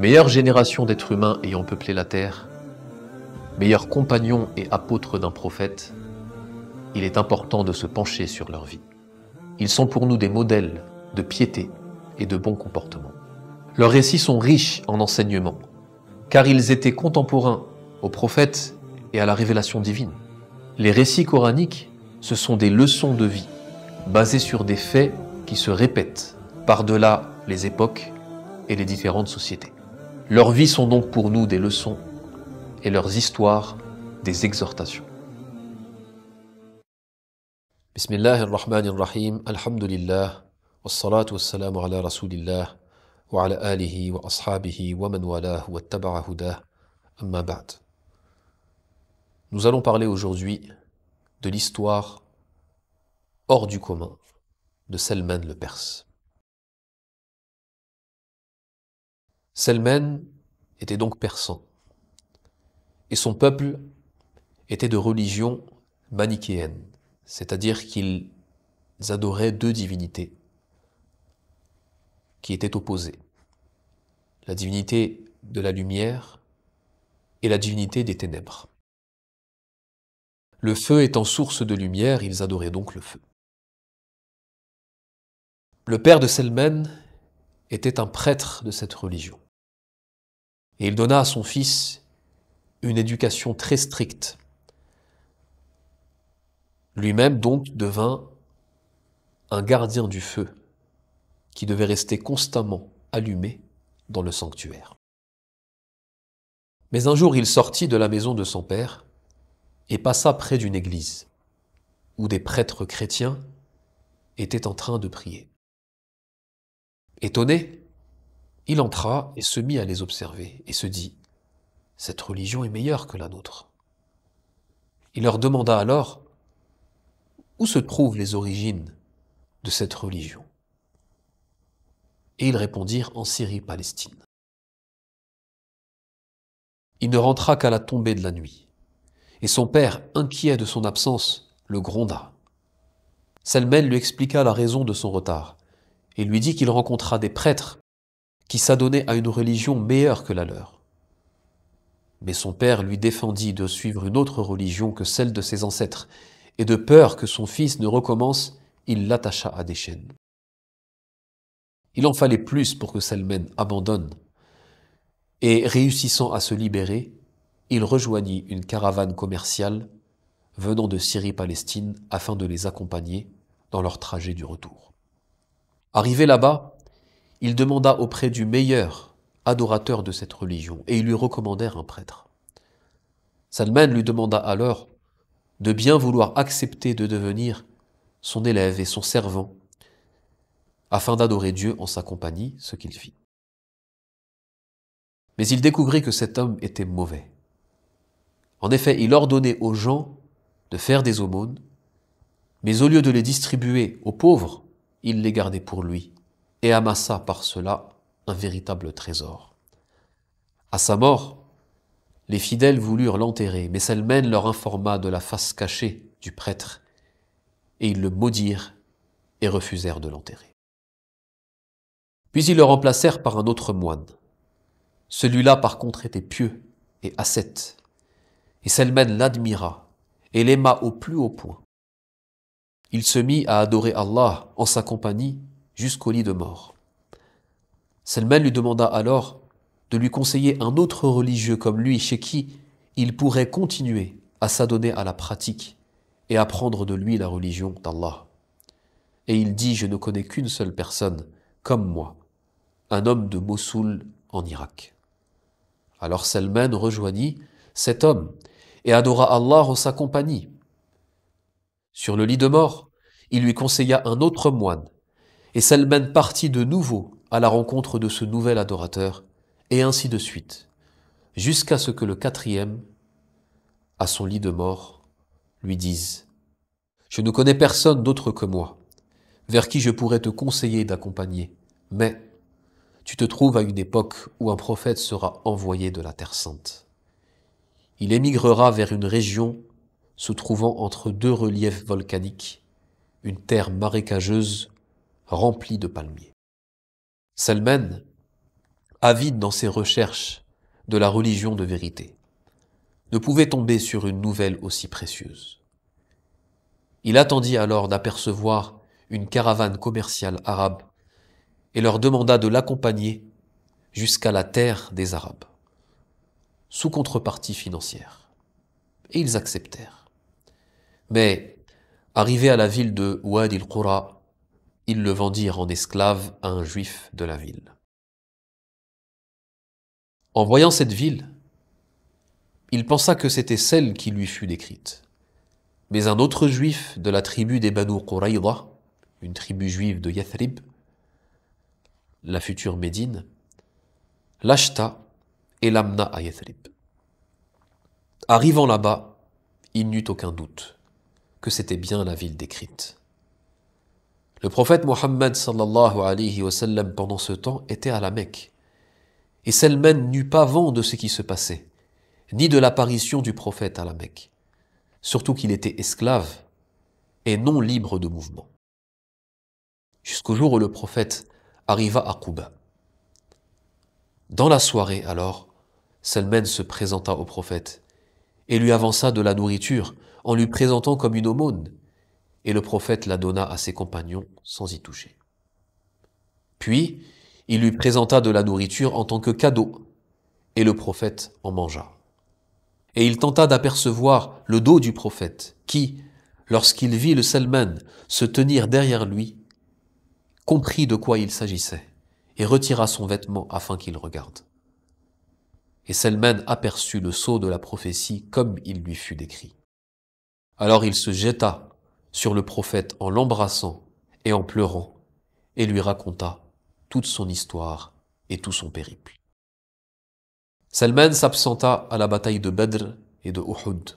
meilleure génération d'êtres humains ayant peuplé la terre, meilleurs compagnon et apôtres d'un prophète, il est important de se pencher sur leur vie. Ils sont pour nous des modèles de piété et de bon comportement. Leurs récits sont riches en enseignements, car ils étaient contemporains aux prophètes et à la révélation divine. Les récits coraniques, ce sont des leçons de vie, basées sur des faits qui se répètent par-delà les époques et les différentes sociétés. Leurs vies sont donc pour nous des leçons et leurs histoires des exhortations. Bismillah ar-Rahman ar-Rahim, alhamdulillah, wassalatu wassalamu ala rasulillah, wa ala alihi wa ashabihi wa man walah wa taba'a hudah, amma ba'd. Nous allons parler aujourd'hui de l'histoire hors du commun de Salman le Perse. Selmen était donc persan et son peuple était de religion manichéenne, c'est-à-dire qu'ils adoraient deux divinités qui étaient opposées, la divinité de la lumière et la divinité des ténèbres. Le feu étant source de lumière, ils adoraient donc le feu. Le père de Selmen était un prêtre de cette religion. Et il donna à son fils une éducation très stricte. Lui-même donc devint un gardien du feu qui devait rester constamment allumé dans le sanctuaire. Mais un jour il sortit de la maison de son père et passa près d'une église où des prêtres chrétiens étaient en train de prier. Étonné, il entra et se mit à les observer et se dit Cette religion est meilleure que la nôtre. Il leur demanda alors Où se trouvent les origines de cette religion Et ils répondirent En Syrie-Palestine. Il ne rentra qu'à la tombée de la nuit, et son père, inquiet de son absence, le gronda. Selmen lui expliqua la raison de son retard et lui dit qu'il rencontra des prêtres qui s'adonnait à une religion meilleure que la leur. Mais son père lui défendit de suivre une autre religion que celle de ses ancêtres, et de peur que son fils ne recommence, il l'attacha à des chaînes. Il en fallait plus pour que Salmen abandonne, et réussissant à se libérer, il rejoignit une caravane commerciale venant de Syrie-Palestine afin de les accompagner dans leur trajet du retour. Arrivé là-bas, il demanda auprès du meilleur adorateur de cette religion et ils lui recommandèrent un prêtre. Salman lui demanda alors de bien vouloir accepter de devenir son élève et son servant afin d'adorer Dieu en sa compagnie, ce qu'il fit. Mais il découvrit que cet homme était mauvais. En effet, il ordonnait aux gens de faire des aumônes, mais au lieu de les distribuer aux pauvres, il les gardait pour lui et amassa par cela un véritable trésor. À sa mort, les fidèles voulurent l'enterrer, mais Selmen leur informa de la face cachée du prêtre, et ils le maudirent et refusèrent de l'enterrer. Puis ils le remplacèrent par un autre moine. Celui-là, par contre, était pieux et ascète, et Selmen l'admira et l'aima au plus haut point. Il se mit à adorer Allah en sa compagnie jusqu'au lit de mort. Selman lui demanda alors de lui conseiller un autre religieux comme lui chez qui il pourrait continuer à s'adonner à la pratique et apprendre de lui la religion d'Allah. Et il dit, je ne connais qu'une seule personne comme moi, un homme de Mossoul en Irak. Alors Selman rejoignit cet homme et adora Allah en sa compagnie. Sur le lit de mort, il lui conseilla un autre moine et Salman partit de nouveau à la rencontre de ce nouvel adorateur, et ainsi de suite, jusqu'à ce que le quatrième, à son lit de mort, lui dise ⁇ Je ne connais personne d'autre que moi, vers qui je pourrais te conseiller d'accompagner, mais tu te trouves à une époque où un prophète sera envoyé de la Terre sainte. Il émigrera vers une région se trouvant entre deux reliefs volcaniques, une terre marécageuse rempli de palmiers. Selman, avide dans ses recherches de la religion de vérité, ne pouvait tomber sur une nouvelle aussi précieuse. Il attendit alors d'apercevoir une caravane commerciale arabe et leur demanda de l'accompagner jusqu'à la terre des Arabes, sous contrepartie financière. Et ils acceptèrent. Mais, arrivé à la ville de ouad il-Qura, ils le vendirent en esclave à un juif de la ville. En voyant cette ville, il pensa que c'était celle qui lui fut décrite. Mais un autre juif de la tribu des Banu Quraïda, une tribu juive de Yathrib, la future Médine, l'acheta et l'amena à Yathrib. Arrivant là-bas, il n'eut aucun doute que c'était bien la ville décrite. Le prophète Mohammed sallallahu alayhi wa sallam, pendant ce temps, était à la Mecque. Et Selman n'eut pas vent de ce qui se passait, ni de l'apparition du prophète à la Mecque. Surtout qu'il était esclave et non libre de mouvement. Jusqu'au jour où le prophète arriva à Kouba. Dans la soirée, alors, Selman se présenta au prophète et lui avança de la nourriture en lui présentant comme une aumône et le prophète la donna à ses compagnons sans y toucher. Puis, il lui présenta de la nourriture en tant que cadeau, et le prophète en mangea. Et il tenta d'apercevoir le dos du prophète, qui, lorsqu'il vit le Selman se tenir derrière lui, comprit de quoi il s'agissait, et retira son vêtement afin qu'il regarde. Et Selman aperçut le sceau de la prophétie comme il lui fut décrit. Alors il se jeta sur le prophète en l'embrassant et en pleurant, et lui raconta toute son histoire et tout son périple. Salman s'absenta à la bataille de Badr et de Uhud,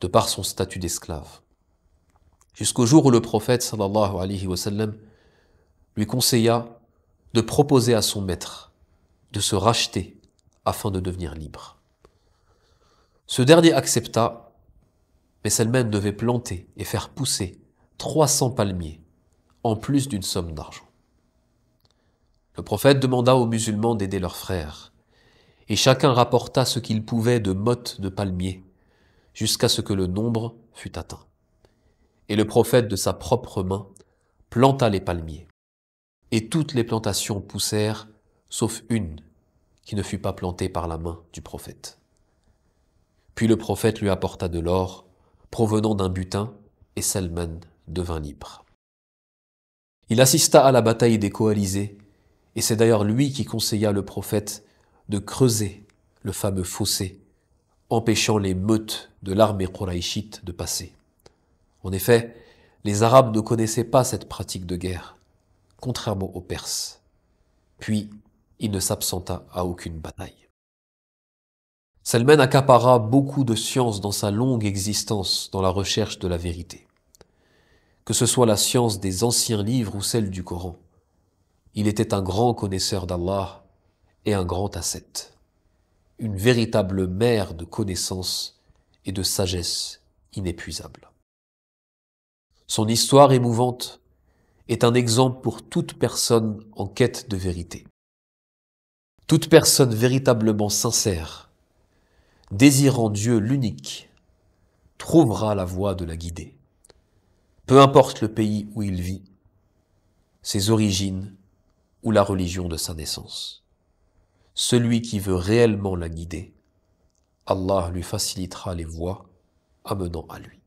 de par son statut d'esclave, jusqu'au jour où le prophète sallallahu alayhi wa sallam, lui conseilla de proposer à son maître de se racheter afin de devenir libre. Ce dernier accepta mais celle-même devait planter et faire pousser 300 palmiers, en plus d'une somme d'argent. Le prophète demanda aux musulmans d'aider leurs frères, et chacun rapporta ce qu'il pouvait de mottes de palmiers, jusqu'à ce que le nombre fût atteint. Et le prophète de sa propre main planta les palmiers. Et toutes les plantations poussèrent, sauf une, qui ne fut pas plantée par la main du prophète. Puis le prophète lui apporta de l'or, provenant d'un butin, et Salman devint libre. Il assista à la bataille des coalisés, et c'est d'ailleurs lui qui conseilla le prophète de creuser le fameux fossé, empêchant les meutes de l'armée koraïchite de passer. En effet, les Arabes ne connaissaient pas cette pratique de guerre, contrairement aux Perses. Puis, il ne s'absenta à aucune bataille. Selman accapara beaucoup de sciences dans sa longue existence dans la recherche de la vérité. Que ce soit la science des anciens livres ou celle du Coran, il était un grand connaisseur d'Allah et un grand ascète, une véritable mère de connaissances et de sagesse inépuisable. Son histoire émouvante est un exemple pour toute personne en quête de vérité. Toute personne véritablement sincère désirant Dieu l'unique, trouvera la voie de la guider. Peu importe le pays où il vit, ses origines ou la religion de sa naissance. Celui qui veut réellement la guider, Allah lui facilitera les voies amenant à lui.